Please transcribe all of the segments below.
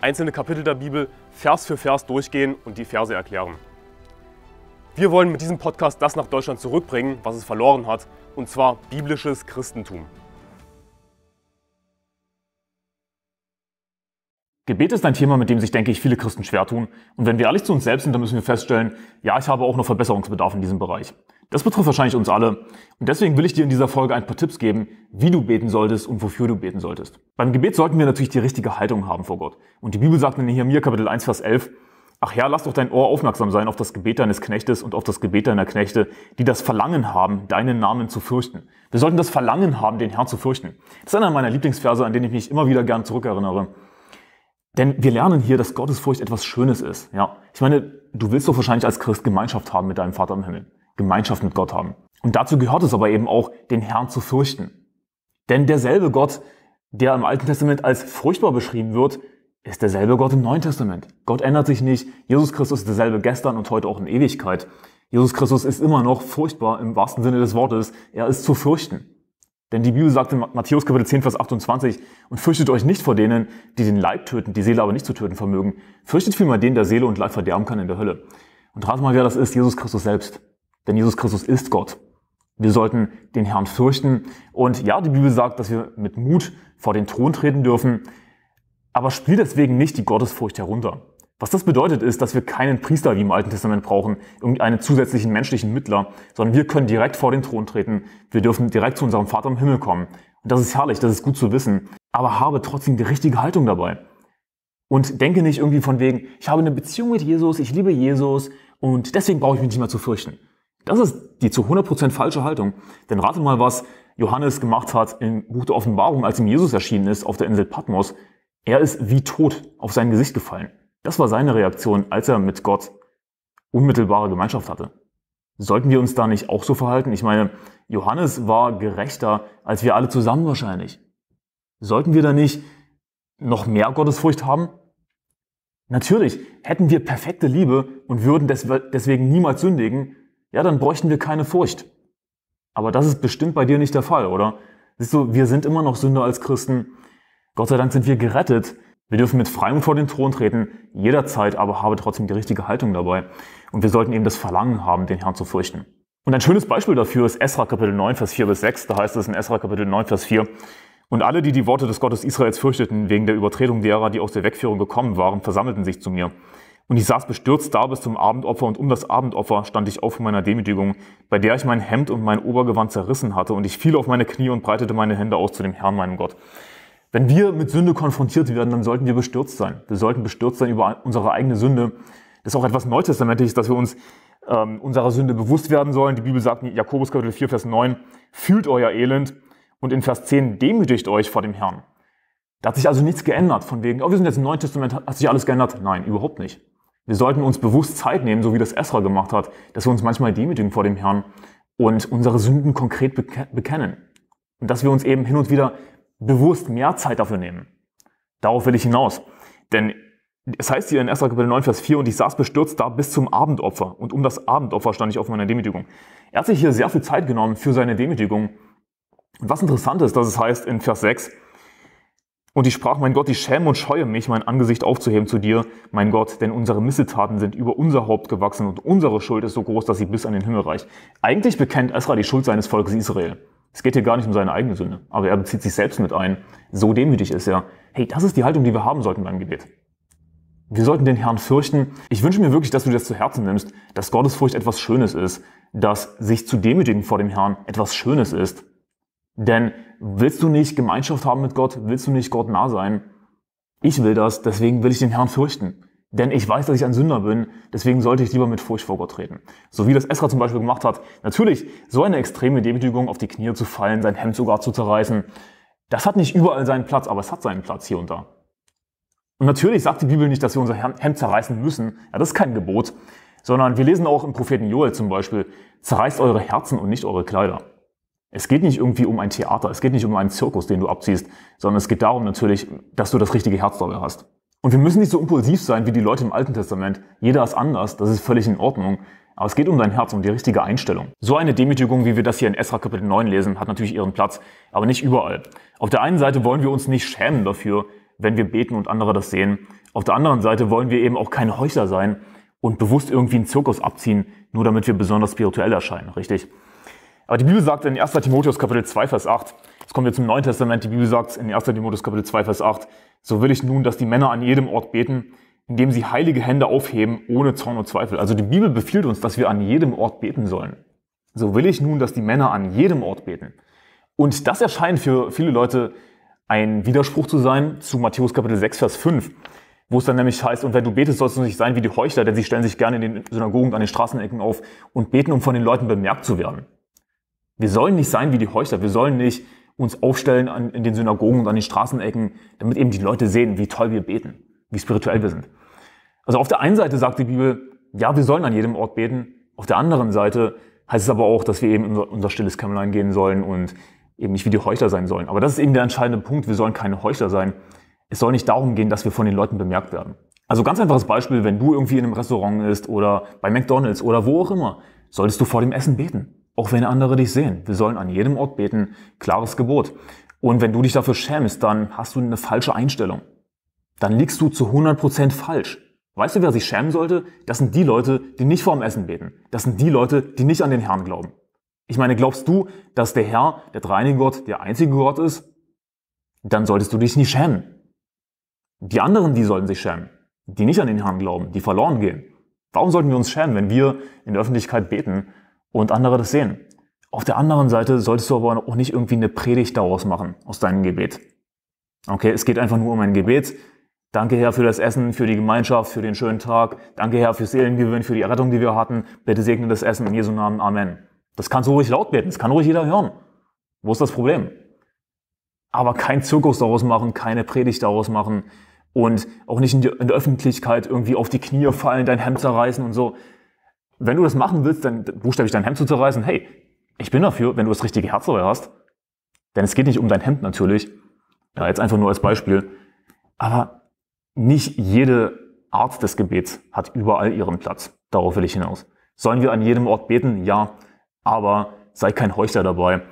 einzelne Kapitel der Bibel Vers für Vers durchgehen und die Verse erklären. Wir wollen mit diesem Podcast das nach Deutschland zurückbringen, was es verloren hat, und zwar biblisches Christentum. Gebet ist ein Thema, mit dem sich, denke ich, viele Christen schwer tun. Und wenn wir ehrlich zu uns selbst sind, dann müssen wir feststellen, ja, ich habe auch noch Verbesserungsbedarf in diesem Bereich. Das betrifft wahrscheinlich uns alle. Und deswegen will ich dir in dieser Folge ein paar Tipps geben, wie du beten solltest und wofür du beten solltest. Beim Gebet sollten wir natürlich die richtige Haltung haben vor Gott. Und die Bibel sagt in Nehemiah Kapitel 1, Vers 11, Ach Herr, lass doch dein Ohr aufmerksam sein auf das Gebet deines Knechtes und auf das Gebet deiner Knechte, die das Verlangen haben, deinen Namen zu fürchten. Wir sollten das Verlangen haben, den Herrn zu fürchten. Das ist einer meiner Lieblingsverse, an den ich mich immer wieder gern zurückerinnere. Denn wir lernen hier, dass Gottesfurcht etwas Schönes ist. Ja, ich meine, du willst doch wahrscheinlich als Christ Gemeinschaft haben mit deinem Vater im Himmel, Gemeinschaft mit Gott haben. Und dazu gehört es aber eben auch, den Herrn zu fürchten. Denn derselbe Gott, der im Alten Testament als furchtbar beschrieben wird, ist derselbe Gott im Neuen Testament. Gott ändert sich nicht. Jesus Christus ist derselbe gestern und heute auch in Ewigkeit. Jesus Christus ist immer noch furchtbar im wahrsten Sinne des Wortes. Er ist zu fürchten. Denn die Bibel sagt in Matthäus Kapitel 10, Vers 28, und fürchtet euch nicht vor denen, die den Leib töten, die Seele aber nicht zu töten vermögen. Fürchtet vielmehr den, der Seele und Leib verderben kann in der Hölle. Und rat mal, wer das ist, Jesus Christus selbst. Denn Jesus Christus ist Gott. Wir sollten den Herrn fürchten. Und ja, die Bibel sagt, dass wir mit Mut vor den Thron treten dürfen. Aber spiel deswegen nicht die Gottesfurcht herunter. Was das bedeutet, ist, dass wir keinen Priester wie im Alten Testament brauchen, irgendeinen zusätzlichen menschlichen Mittler, sondern wir können direkt vor den Thron treten. Wir dürfen direkt zu unserem Vater im Himmel kommen. Und das ist herrlich, das ist gut zu wissen. Aber habe trotzdem die richtige Haltung dabei. Und denke nicht irgendwie von wegen, ich habe eine Beziehung mit Jesus, ich liebe Jesus und deswegen brauche ich mich nicht mehr zu fürchten. Das ist die zu 100% falsche Haltung. Denn rate mal, was Johannes gemacht hat im Buch der Offenbarung, als ihm Jesus erschienen ist auf der Insel Patmos. Er ist wie tot auf sein Gesicht gefallen. Das war seine Reaktion, als er mit Gott unmittelbare Gemeinschaft hatte. Sollten wir uns da nicht auch so verhalten? Ich meine, Johannes war gerechter als wir alle zusammen wahrscheinlich. Sollten wir da nicht noch mehr Gottesfurcht haben? Natürlich, hätten wir perfekte Liebe und würden deswegen niemals sündigen, ja, dann bräuchten wir keine Furcht. Aber das ist bestimmt bei dir nicht der Fall, oder? Siehst du, wir sind immer noch Sünder als Christen. Gott sei Dank sind wir gerettet, wir dürfen mit Freiem vor den Thron treten, jederzeit aber habe trotzdem die richtige Haltung dabei. Und wir sollten eben das Verlangen haben, den Herrn zu fürchten. Und ein schönes Beispiel dafür ist Esra Kapitel 9, Vers 4 bis 6. Da heißt es in Esra Kapitel 9, Vers 4, und alle, die die Worte des Gottes Israels fürchteten, wegen der Übertretung derer, die aus der Wegführung gekommen waren, versammelten sich zu mir. Und ich saß bestürzt da bis zum Abendopfer, und um das Abendopfer stand ich auf von meiner Demütigung, bei der ich mein Hemd und mein Obergewand zerrissen hatte, und ich fiel auf meine Knie und breitete meine Hände aus zu dem Herrn, meinem Gott. Wenn wir mit Sünde konfrontiert werden, dann sollten wir bestürzt sein. Wir sollten bestürzt sein über unsere eigene Sünde. Das ist auch etwas Neutestamentliches, dass wir uns ähm, unserer Sünde bewusst werden sollen. Die Bibel sagt in Jakobus Kapitel 4, Vers 9, fühlt euer Elend und in Vers 10 demütigt euch vor dem Herrn. Da hat sich also nichts geändert von wegen, oh, wir sind jetzt im Neuen Testament, hat sich alles geändert? Nein, überhaupt nicht. Wir sollten uns bewusst Zeit nehmen, so wie das Esra gemacht hat, dass wir uns manchmal demütigen vor dem Herrn und unsere Sünden konkret bekennen. Und dass wir uns eben hin und wieder bewusst mehr Zeit dafür nehmen. Darauf will ich hinaus. Denn es heißt hier in 1. Kapitel 9, Vers 4, und ich saß bestürzt da bis zum Abendopfer. Und um das Abendopfer stand ich auf meiner Demütigung. Er hat sich hier sehr viel Zeit genommen für seine Demütigung. Und was interessant ist, dass es heißt in Vers 6, und ich sprach, mein Gott, ich schäme und scheue mich, mein Angesicht aufzuheben zu dir, mein Gott, denn unsere Missetaten sind über unser Haupt gewachsen und unsere Schuld ist so groß, dass sie bis an den Himmel reicht. Eigentlich bekennt Esra die Schuld seines Volkes Israel. Es geht hier gar nicht um seine eigene Sünde, aber er bezieht sich selbst mit ein. So demütig ist er. Hey, das ist die Haltung, die wir haben sollten beim Gebet. Wir sollten den Herrn fürchten. Ich wünsche mir wirklich, dass du dir das zu Herzen nimmst, dass Gottesfurcht etwas Schönes ist, dass sich zu demütigen vor dem Herrn etwas Schönes ist. Denn willst du nicht Gemeinschaft haben mit Gott, willst du nicht Gott nah sein? Ich will das, deswegen will ich den Herrn fürchten. Denn ich weiß, dass ich ein Sünder bin, deswegen sollte ich lieber mit Furcht vor Gott reden. So wie das Esra zum Beispiel gemacht hat. Natürlich, so eine extreme Demütigung, auf die Knie zu fallen, sein Hemd sogar zu zerreißen, das hat nicht überall seinen Platz, aber es hat seinen Platz hier und da. Und natürlich sagt die Bibel nicht, dass wir unser Hemd zerreißen müssen. Ja, das ist kein Gebot. Sondern wir lesen auch im Propheten Joel zum Beispiel, zerreißt eure Herzen und nicht eure Kleider. Es geht nicht irgendwie um ein Theater, es geht nicht um einen Zirkus, den du abziehst, sondern es geht darum natürlich, dass du das richtige Herz dabei hast. Und wir müssen nicht so impulsiv sein wie die Leute im Alten Testament. Jeder ist anders, das ist völlig in Ordnung. Aber es geht um dein Herz, um die richtige Einstellung. So eine Demütigung, wie wir das hier in Esra Kapitel 9 lesen, hat natürlich ihren Platz, aber nicht überall. Auf der einen Seite wollen wir uns nicht schämen dafür, wenn wir beten und andere das sehen. Auf der anderen Seite wollen wir eben auch keine Heuchler sein und bewusst irgendwie einen Zirkus abziehen, nur damit wir besonders spirituell erscheinen, richtig? Aber die Bibel sagt in 1. Timotheus Kapitel 2, Vers 8, Jetzt kommen wir zum Neuen Testament. Die Bibel sagt in 1. Timotheus Kapitel 2, Vers 8, so will ich nun, dass die Männer an jedem Ort beten, indem sie heilige Hände aufheben, ohne Zorn und Zweifel. Also die Bibel befiehlt uns, dass wir an jedem Ort beten sollen. So will ich nun, dass die Männer an jedem Ort beten. Und das erscheint für viele Leute ein Widerspruch zu sein zu Matthäus Kapitel 6, Vers 5, wo es dann nämlich heißt, und wenn du betest, sollst du nicht sein wie die Heuchler, denn sie stellen sich gerne in den Synagogen an den Straßenecken auf und beten, um von den Leuten bemerkt zu werden. Wir sollen nicht sein wie die Heuchler, wir sollen nicht uns aufstellen an, in den Synagogen und an den Straßenecken, damit eben die Leute sehen, wie toll wir beten, wie spirituell wir sind. Also auf der einen Seite sagt die Bibel, ja, wir sollen an jedem Ort beten. Auf der anderen Seite heißt es aber auch, dass wir eben in unser stilles Kämmerlein gehen sollen und eben nicht wie die Heuchler sein sollen. Aber das ist eben der entscheidende Punkt. Wir sollen keine Heuchler sein. Es soll nicht darum gehen, dass wir von den Leuten bemerkt werden. Also ganz einfaches Beispiel, wenn du irgendwie in einem Restaurant bist oder bei McDonald's oder wo auch immer, solltest du vor dem Essen beten auch wenn andere dich sehen. Wir sollen an jedem Ort beten, klares Gebot. Und wenn du dich dafür schämst, dann hast du eine falsche Einstellung. Dann liegst du zu 100% falsch. Weißt du, wer sich schämen sollte? Das sind die Leute, die nicht vorm Essen beten. Das sind die Leute, die nicht an den Herrn glauben. Ich meine, glaubst du, dass der Herr, der dreinige Gott, der einzige Gott ist? Dann solltest du dich nicht schämen. Die anderen, die sollten sich schämen. Die nicht an den Herrn glauben, die verloren gehen. Warum sollten wir uns schämen, wenn wir in der Öffentlichkeit beten und andere das sehen. Auf der anderen Seite solltest du aber auch nicht irgendwie eine Predigt daraus machen, aus deinem Gebet. Okay, es geht einfach nur um ein Gebet. Danke, Herr, für das Essen, für die Gemeinschaft, für den schönen Tag. Danke, Herr, fürs Seelengewinn, für die Errettung, die wir hatten. Bitte segne das Essen in Jesu Namen. Amen. Das kannst du ruhig laut beten, das kann ruhig jeder hören. Wo ist das Problem? Aber kein Zirkus daraus machen, keine Predigt daraus machen und auch nicht in, die, in der Öffentlichkeit irgendwie auf die Knie fallen, dein Hemd zerreißen und so wenn du das machen willst, dann buchstäblich dein Hemd zuzerreißen, hey, ich bin dafür, wenn du das richtige Herz dabei hast. Denn es geht nicht um dein Hemd natürlich. Ja, jetzt einfach nur als Beispiel. Aber nicht jede Art des Gebets hat überall ihren Platz. Darauf will ich hinaus. Sollen wir an jedem Ort beten? Ja. Aber sei kein Heuchler dabei.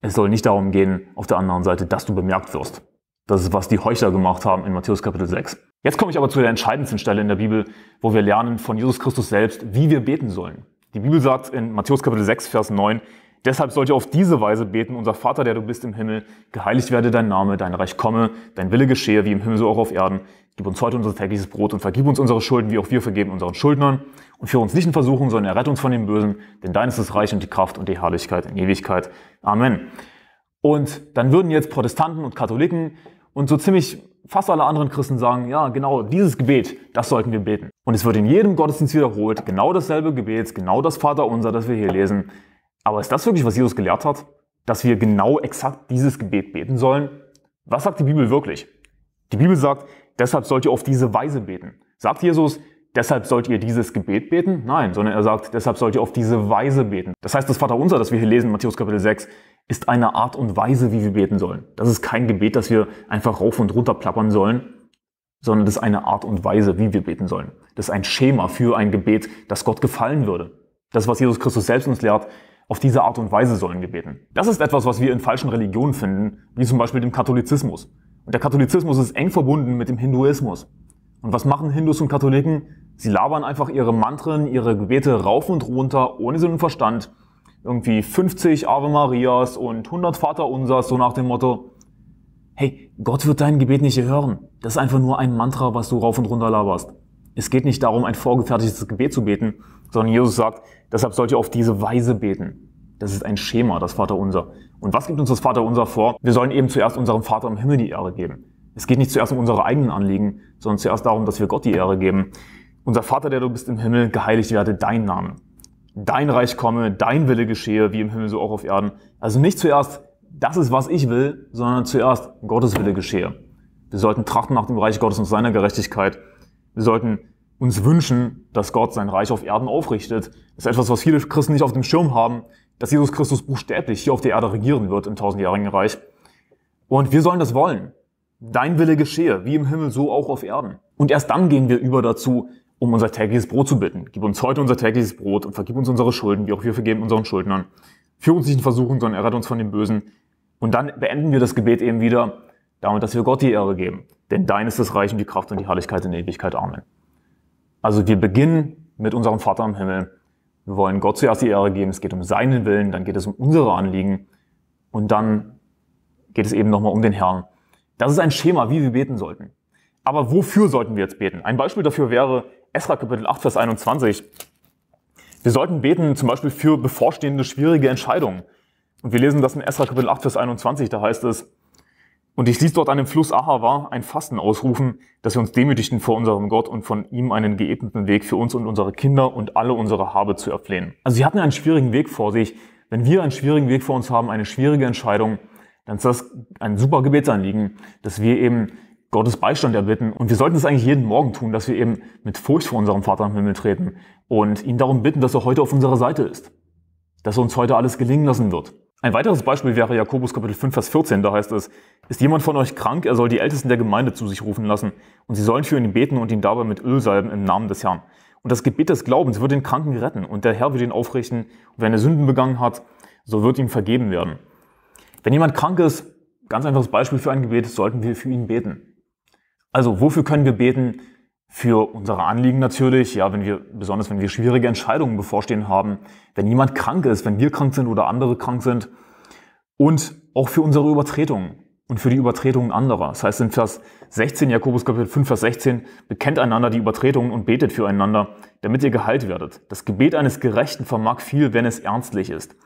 Es soll nicht darum gehen, auf der anderen Seite, dass du bemerkt wirst. Das ist, was die Heuchler gemacht haben in Matthäus Kapitel 6. Jetzt komme ich aber zu der entscheidendsten Stelle in der Bibel, wo wir lernen von Jesus Christus selbst, wie wir beten sollen. Die Bibel sagt in Matthäus Kapitel 6, Vers 9, Deshalb sollt ihr auf diese Weise beten, unser Vater, der du bist im Himmel, geheiligt werde dein Name, dein Reich komme, dein Wille geschehe, wie im Himmel so auch auf Erden. Gib uns heute unser tägliches Brot und vergib uns unsere Schulden, wie auch wir vergeben unseren Schuldnern. Und führe uns nicht in Versuchung, sondern errette uns von dem Bösen, denn dein ist das Reich und die Kraft und die Herrlichkeit in Ewigkeit. Amen. Und dann würden jetzt Protestanten und Katholiken und so ziemlich fast alle anderen Christen sagen, ja, genau dieses Gebet, das sollten wir beten. Und es wird in jedem Gottesdienst wiederholt, genau dasselbe Gebet, genau das Vaterunser, das wir hier lesen. Aber ist das wirklich, was Jesus gelehrt hat? Dass wir genau exakt dieses Gebet beten sollen? Was sagt die Bibel wirklich? Die Bibel sagt, deshalb sollt ihr auf diese Weise beten. Sagt Jesus, deshalb sollt ihr dieses Gebet beten? Nein, sondern er sagt, deshalb sollt ihr auf diese Weise beten. Das heißt, das Vaterunser, das wir hier lesen, Matthäus Kapitel 6, ist eine Art und Weise, wie wir beten sollen. Das ist kein Gebet, das wir einfach rauf und runter plappern sollen, sondern das ist eine Art und Weise, wie wir beten sollen. Das ist ein Schema für ein Gebet, das Gott gefallen würde. Das, was Jesus Christus selbst uns lehrt, auf diese Art und Weise sollen wir beten. Das ist etwas, was wir in falschen Religionen finden, wie zum Beispiel dem Katholizismus. Und der Katholizismus ist eng verbunden mit dem Hinduismus. Und was machen Hindus und Katholiken? Sie labern einfach ihre Mantren, ihre Gebete rauf und runter, ohne Sinn und Verstand. Irgendwie 50 Ave Marias und 100 Vater Unsers, so nach dem Motto, hey, Gott wird dein Gebet nicht hören. Das ist einfach nur ein Mantra, was du rauf und runter laberst. Es geht nicht darum, ein vorgefertigtes Gebet zu beten, sondern Jesus sagt, deshalb sollt ihr auf diese Weise beten. Das ist ein Schema, das Vater Unser. Und was gibt uns das Vater Unser vor? Wir sollen eben zuerst unserem Vater im Himmel die Ehre geben. Es geht nicht zuerst um unsere eigenen Anliegen, sondern zuerst darum, dass wir Gott die Ehre geben. Unser Vater, der du bist im Himmel, geheiligt werde dein Name. Dein Reich komme, dein Wille geschehe, wie im Himmel so auch auf Erden. Also nicht zuerst, das ist, was ich will, sondern zuerst Gottes Wille geschehe. Wir sollten trachten nach dem Reich Gottes und seiner Gerechtigkeit. Wir sollten uns wünschen, dass Gott sein Reich auf Erden aufrichtet. Das ist etwas, was viele Christen nicht auf dem Schirm haben, dass Jesus Christus buchstäblich hier auf der Erde regieren wird im tausendjährigen Reich. Und wir sollen das wollen. Dein Wille geschehe, wie im Himmel so auch auf Erden. Und erst dann gehen wir über dazu, um unser tägliches Brot zu bitten. Gib uns heute unser tägliches Brot und vergib uns unsere Schulden, wie auch wir vergeben unseren Schuldnern. Führ uns nicht in Versuchung, sondern errette uns von dem Bösen. Und dann beenden wir das Gebet eben wieder damit, dass wir Gott die Ehre geben. Denn dein ist das Reich und die Kraft und die Herrlichkeit in Ewigkeit. Amen. Also wir beginnen mit unserem Vater im Himmel. Wir wollen Gott zuerst die Ehre geben. Es geht um seinen Willen, dann geht es um unsere Anliegen und dann geht es eben nochmal um den Herrn. Das ist ein Schema, wie wir beten sollten. Aber wofür sollten wir jetzt beten? Ein Beispiel dafür wäre, Esra Kapitel 8, Vers 21. Wir sollten beten zum Beispiel für bevorstehende schwierige Entscheidungen. Und wir lesen das in Esra Kapitel 8, Vers 21, da heißt es, und ich ließ dort an dem Fluss Ahava ein Fasten ausrufen, dass wir uns demütigten vor unserem Gott und von ihm einen geebneten Weg für uns und unsere Kinder und alle unsere Habe zu erflehen. Also sie hatten einen schwierigen Weg vor sich. Wenn wir einen schwierigen Weg vor uns haben, eine schwierige Entscheidung, dann ist das ein super Gebetsanliegen, dass wir eben Gottes Beistand erbitten. Und wir sollten es eigentlich jeden Morgen tun, dass wir eben mit Furcht vor unserem Vater im Himmel treten und ihn darum bitten, dass er heute auf unserer Seite ist, dass er uns heute alles gelingen lassen wird. Ein weiteres Beispiel wäre Jakobus Kapitel 5, Vers 14, da heißt es, ist jemand von euch krank, er soll die Ältesten der Gemeinde zu sich rufen lassen und sie sollen für ihn beten und ihn dabei mit Öl salben im Namen des Herrn. Und das Gebet des Glaubens wird den Kranken retten und der Herr wird ihn aufrichten und wenn er Sünden begangen hat, so wird ihm vergeben werden. Wenn jemand krank ist, ganz einfaches Beispiel für ein Gebet, sollten wir für ihn beten. Also wofür können wir beten? Für unsere Anliegen natürlich, ja, wenn wir, besonders wenn wir schwierige Entscheidungen bevorstehen haben, wenn jemand krank ist, wenn wir krank sind oder andere krank sind und auch für unsere Übertretungen und für die Übertretungen anderer. Das heißt in Vers 16, Jakobus Kapitel 5, Vers 16, bekennt einander die Übertretungen und betet füreinander, damit ihr geheilt werdet. Das Gebet eines Gerechten vermag viel, wenn es ernstlich ist.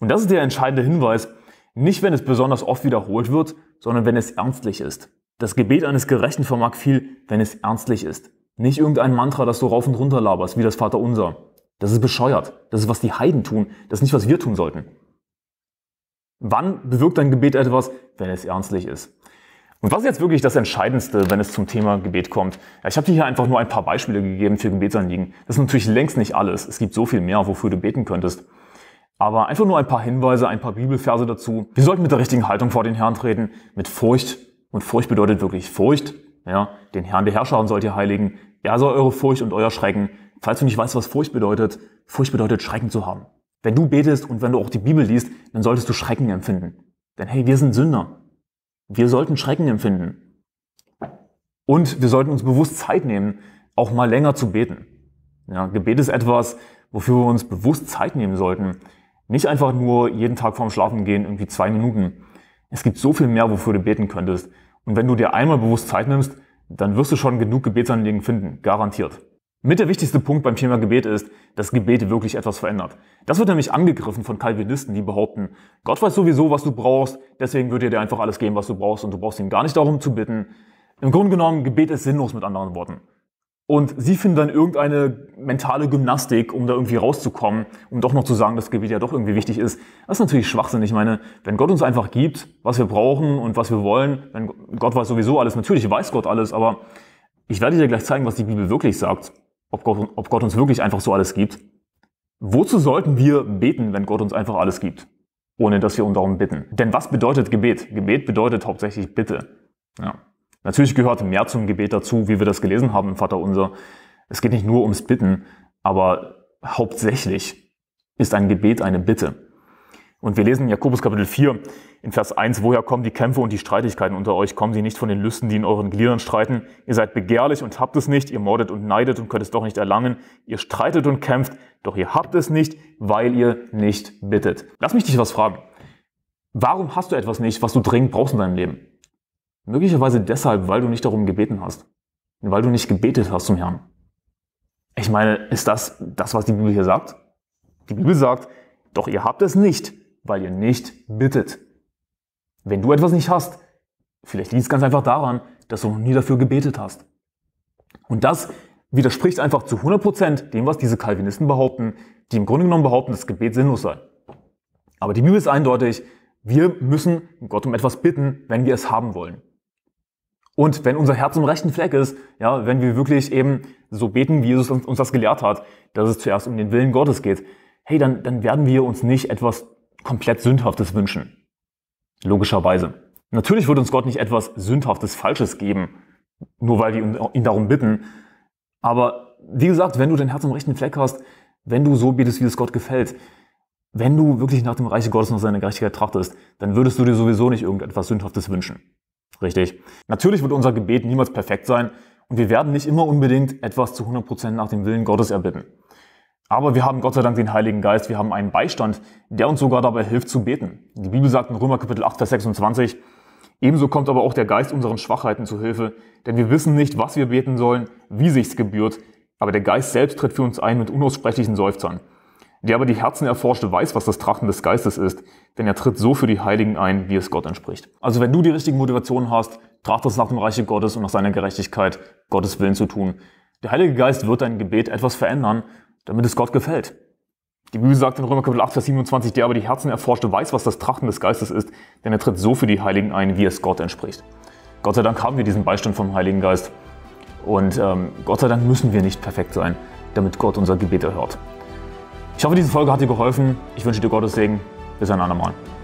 Und das ist der entscheidende Hinweis, nicht wenn es besonders oft wiederholt wird, sondern wenn es ernstlich ist. Das Gebet eines Gerechten vermag viel, wenn es ernstlich ist. Nicht irgendein Mantra, das du rauf und runter laberst, wie das Vaterunser. Das ist bescheuert. Das ist, was die Heiden tun. Das ist nicht, was wir tun sollten. Wann bewirkt dein Gebet etwas, wenn es ernstlich ist? Und was ist jetzt wirklich das Entscheidendste, wenn es zum Thema Gebet kommt? Ja, ich habe dir hier einfach nur ein paar Beispiele gegeben für Gebetsanliegen. Das ist natürlich längst nicht alles. Es gibt so viel mehr, wofür du beten könntest. Aber einfach nur ein paar Hinweise, ein paar Bibelverse dazu. Wir sollten mit der richtigen Haltung vor den Herrn treten, mit Furcht, und Furcht bedeutet wirklich Furcht. Ja, den Herrn der Herrscher sollt ihr heiligen. Er soll eure Furcht und euer Schrecken. Falls du nicht weißt, was Furcht bedeutet, Furcht bedeutet Schrecken zu haben. Wenn du betest und wenn du auch die Bibel liest, dann solltest du Schrecken empfinden. Denn hey, wir sind Sünder. Wir sollten Schrecken empfinden. Und wir sollten uns bewusst Zeit nehmen, auch mal länger zu beten. Ja, Gebet ist etwas, wofür wir uns bewusst Zeit nehmen sollten. Nicht einfach nur jeden Tag vorm Schlafengehen irgendwie zwei Minuten. Es gibt so viel mehr, wofür du beten könntest. Und wenn du dir einmal bewusst Zeit nimmst, dann wirst du schon genug Gebetsanliegen finden, garantiert. Mit der wichtigste Punkt beim Thema Gebet ist, dass Gebet wirklich etwas verändert. Das wird nämlich angegriffen von Calvinisten, die behaupten, Gott weiß sowieso, was du brauchst, deswegen wird er dir einfach alles geben, was du brauchst und du brauchst ihn gar nicht darum zu bitten. Im Grunde genommen, Gebet ist sinnlos mit anderen Worten. Und sie finden dann irgendeine mentale Gymnastik, um da irgendwie rauszukommen, um doch noch zu sagen, dass Gebet ja doch irgendwie wichtig ist. Das ist natürlich Schwachsinn. Ich meine, wenn Gott uns einfach gibt, was wir brauchen und was wir wollen, wenn Gott weiß sowieso alles, natürlich weiß Gott alles, aber ich werde dir gleich zeigen, was die Bibel wirklich sagt, ob Gott, ob Gott uns wirklich einfach so alles gibt. Wozu sollten wir beten, wenn Gott uns einfach alles gibt, ohne dass wir um darum bitten? Denn was bedeutet Gebet? Gebet bedeutet hauptsächlich Bitte. Ja. Natürlich gehört mehr zum Gebet dazu, wie wir das gelesen haben im Vater unser. Es geht nicht nur ums Bitten, aber hauptsächlich ist ein Gebet eine Bitte. Und wir lesen in Jakobus Kapitel 4 in Vers 1, woher kommen die Kämpfe und die Streitigkeiten unter euch? Kommen sie nicht von den Lüsten, die in euren Gliedern streiten? Ihr seid begehrlich und habt es nicht, ihr mordet und neidet und könnt es doch nicht erlangen. Ihr streitet und kämpft, doch ihr habt es nicht, weil ihr nicht bittet. Lass mich dich was fragen. Warum hast du etwas nicht, was du dringend brauchst in deinem Leben? Möglicherweise deshalb, weil du nicht darum gebeten hast. Weil du nicht gebetet hast zum Herrn. Ich meine, ist das das, was die Bibel hier sagt? Die Bibel sagt, doch ihr habt es nicht, weil ihr nicht bittet. Wenn du etwas nicht hast, vielleicht liegt es ganz einfach daran, dass du noch nie dafür gebetet hast. Und das widerspricht einfach zu 100% dem, was diese Calvinisten behaupten, die im Grunde genommen behaupten, dass Gebet sinnlos sei. Aber die Bibel ist eindeutig, wir müssen Gott um etwas bitten, wenn wir es haben wollen. Und wenn unser Herz im rechten Fleck ist, ja, wenn wir wirklich eben so beten, wie Jesus uns, das gelehrt hat, dass es zuerst um den Willen Gottes geht, hey, dann, dann werden wir uns nicht etwas komplett Sündhaftes wünschen. Logischerweise. Natürlich wird uns Gott nicht etwas Sündhaftes Falsches geben, nur weil wir ihn darum bitten. Aber wie gesagt, wenn du dein Herz im rechten Fleck hast, wenn du so betest, wie es Gott gefällt, wenn du wirklich nach dem Reich Gottes und seiner Gerechtigkeit trachtest, dann würdest du dir sowieso nicht irgendetwas Sündhaftes wünschen. Richtig. Natürlich wird unser Gebet niemals perfekt sein und wir werden nicht immer unbedingt etwas zu 100% nach dem Willen Gottes erbitten. Aber wir haben Gott sei Dank den Heiligen Geist, wir haben einen Beistand, der uns sogar dabei hilft zu beten. Die Bibel sagt in Römer Kapitel 8, Vers 26, ebenso kommt aber auch der Geist unseren Schwachheiten zu Hilfe, denn wir wissen nicht, was wir beten sollen, wie sich's gebührt, aber der Geist selbst tritt für uns ein mit unaussprechlichen Seufzern. Der aber die Herzen erforscht, weiß, was das Trachten des Geistes ist, denn er tritt so für die Heiligen ein, wie es Gott entspricht. Also wenn du die richtige Motivation hast, trachtest nach dem Reiche Gottes und nach seiner Gerechtigkeit, Gottes Willen zu tun. Der Heilige Geist wird dein Gebet etwas verändern, damit es Gott gefällt. Die Bibel sagt in Römer Kapitel 8, Vers 27, der aber die Herzen erforschte, weiß, was das Trachten des Geistes ist, denn er tritt so für die Heiligen ein, wie es Gott entspricht. Gott sei Dank haben wir diesen Beistand vom Heiligen Geist. Und ähm, Gott sei Dank müssen wir nicht perfekt sein, damit Gott unser Gebet erhört. Ich hoffe, diese Folge hat dir geholfen. Ich wünsche dir Gottes Segen. Bis ein andermal.